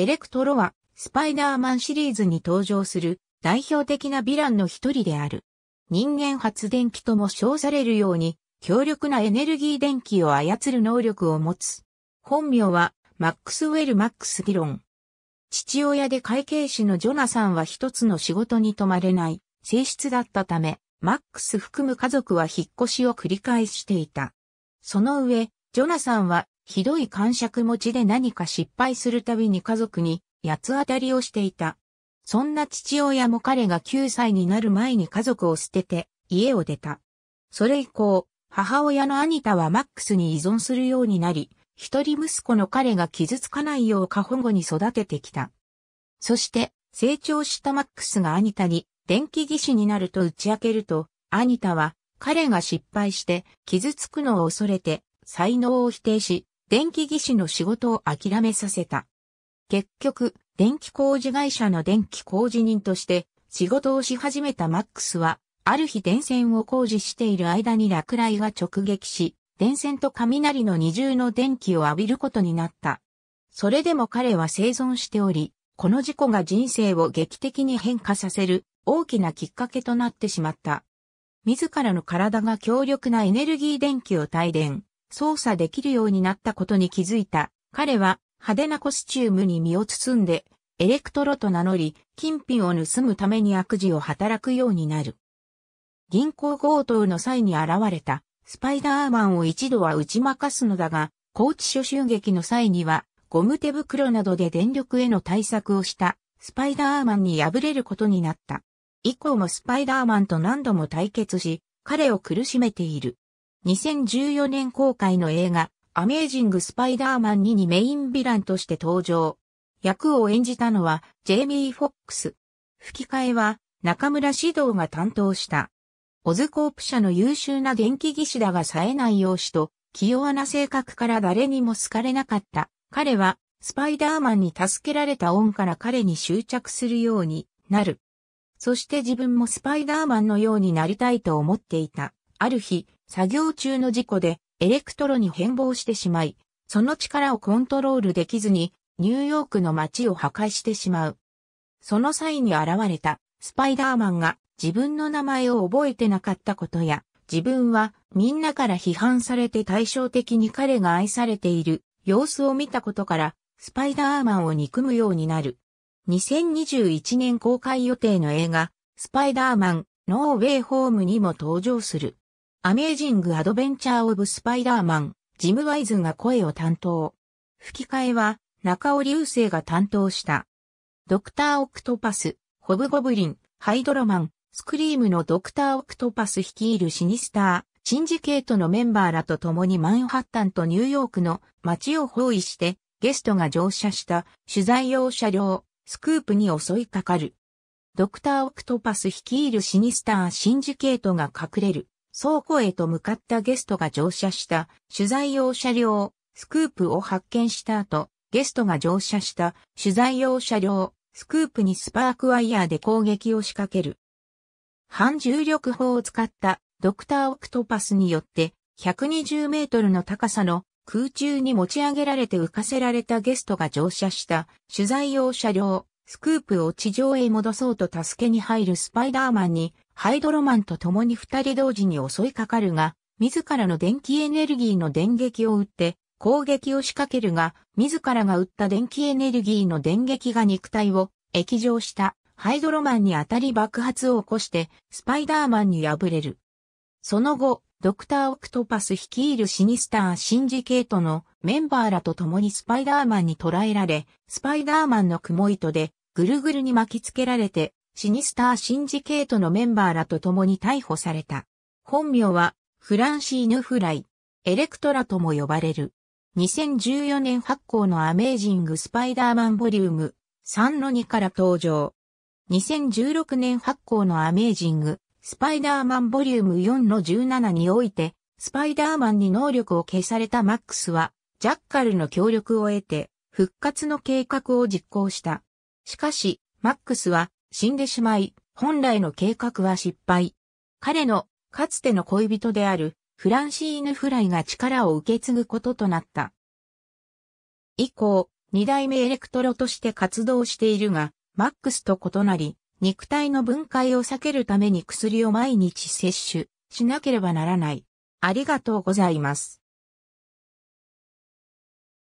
エレクトロは、スパイダーマンシリーズに登場する代表的なヴィランの一人である。人間発電機とも称されるように、強力なエネルギー電気を操る能力を持つ。本名は、マックスウェル・マックス・ディロン。父親で会計士のジョナさんは一つの仕事に泊まれない性質だったため、マックス含む家族は引っ越しを繰り返していた。その上、ジョナさんはひどい感触持ちで何か失敗するたびに家族に八つ当たりをしていた。そんな父親も彼が9歳になる前に家族を捨てて家を出た。それ以降、母親のアニタはマックスに依存するようになり、一人息子の彼が傷つかないよう過保護に育ててきた。そして、成長したマックスがアニタに電気技師になると打ち明けると、アニタは彼が失敗して傷つくのを恐れて才能を否定し、電気技師の仕事を諦めさせた。結局、電気工事会社の電気工事人として仕事をし始めたマックスは、ある日電線を工事している間に落雷が直撃し、電線と雷の二重の電気を浴びることになった。それでも彼は生存しており、この事故が人生を劇的に変化させる大きなきっかけとなってしまった。自らの体が強力なエネルギー電気を帯電。操作できるようになったことに気づいた。彼は派手なコスチュームに身を包んで、エレクトロと名乗り、金品を盗むために悪事を働くようになる。銀行強盗の際に現れた、スパイダーマンを一度は打ち負かすのだが、高知所襲撃の際には、ゴム手袋などで電力への対策をした、スパイダーマンに敗れることになった。以降もスパイダーマンと何度も対決し、彼を苦しめている。2014年公開の映画、アメージング・スパイダーマン2にメインヴィランとして登場。役を演じたのは、ジェイミー・フォックス。吹き替えは、中村指導が担当した。オズコープ社の優秀な電気技師だが冴えない容姿と、器用な性格から誰にも好かれなかった。彼は、スパイダーマンに助けられた恩から彼に執着するようになる。そして自分もスパイダーマンのようになりたいと思っていた。ある日、作業中の事故でエレクトロに変貌してしまい、その力をコントロールできずにニューヨークの街を破壊してしまう。その際に現れたスパイダーマンが自分の名前を覚えてなかったことや、自分はみんなから批判されて対照的に彼が愛されている様子を見たことから、スパイダーマンを憎むようになる。2021年公開予定の映画、スパイダーマン、ノーウェイホームにも登場する。アメージング・アドベンチャー・オブ・スパイダーマン、ジム・ワイズが声を担当。吹き替えは、中尾流星が担当した。ドクター・オクトパス、ホブ・ゴブリン、ハイドロマン、スクリームのドクター・オクトパス率いるシニスター、シンジケートのメンバーらと共にマンハッタンとニューヨークの街を包囲して、ゲストが乗車した取材用車両、スクープに襲いかかる。ドクター・オクトパス率いるシニスター・シンジケートが隠れる。倉庫へと向かったゲストが乗車した取材用車両、スクープを発見した後、ゲストが乗車した取材用車両、スクープにスパークワイヤーで攻撃を仕掛ける。反重力砲を使ったドクターオクトパスによって120メートルの高さの空中に持ち上げられて浮かせられたゲストが乗車した取材用車両、スクープを地上へ戻そうと助けに入るスパイダーマンにハイドロマンと共に二人同時に襲いかかるが、自らの電気エネルギーの電撃を撃って攻撃を仕掛けるが、自らが撃った電気エネルギーの電撃が肉体を液状したハイドロマンに当たり爆発を起こしてスパイダーマンに敗れる。その後、ドクター・オクトパス率いるシニスター・シンジケートのメンバーらと共にスパイダーマンに捕らえられ、スパイダーマンの雲糸でぐるぐるに巻きつけられてシニスターシンジケートのメンバーらと共に逮捕された。本名は、フランシーヌ・フライ、エレクトラとも呼ばれる。2014年発行のアメージング・スパイダーマンボリューム3の2から登場。2016年発行のアメージング・スパイダーマンボリューム4の17において、スパイダーマンに能力を消されたマックスは、ジャッカルの協力を得て、復活の計画を実行した。しかし、マックスは死んでしまい、本来の計画は失敗。彼の、かつての恋人である、フランシーヌ・フライが力を受け継ぐこととなった。以降、二代目エレクトロとして活動しているが、マックスと異なり、肉体の分解を避けるために薬を毎日摂取しなければならない。ありがとうございます。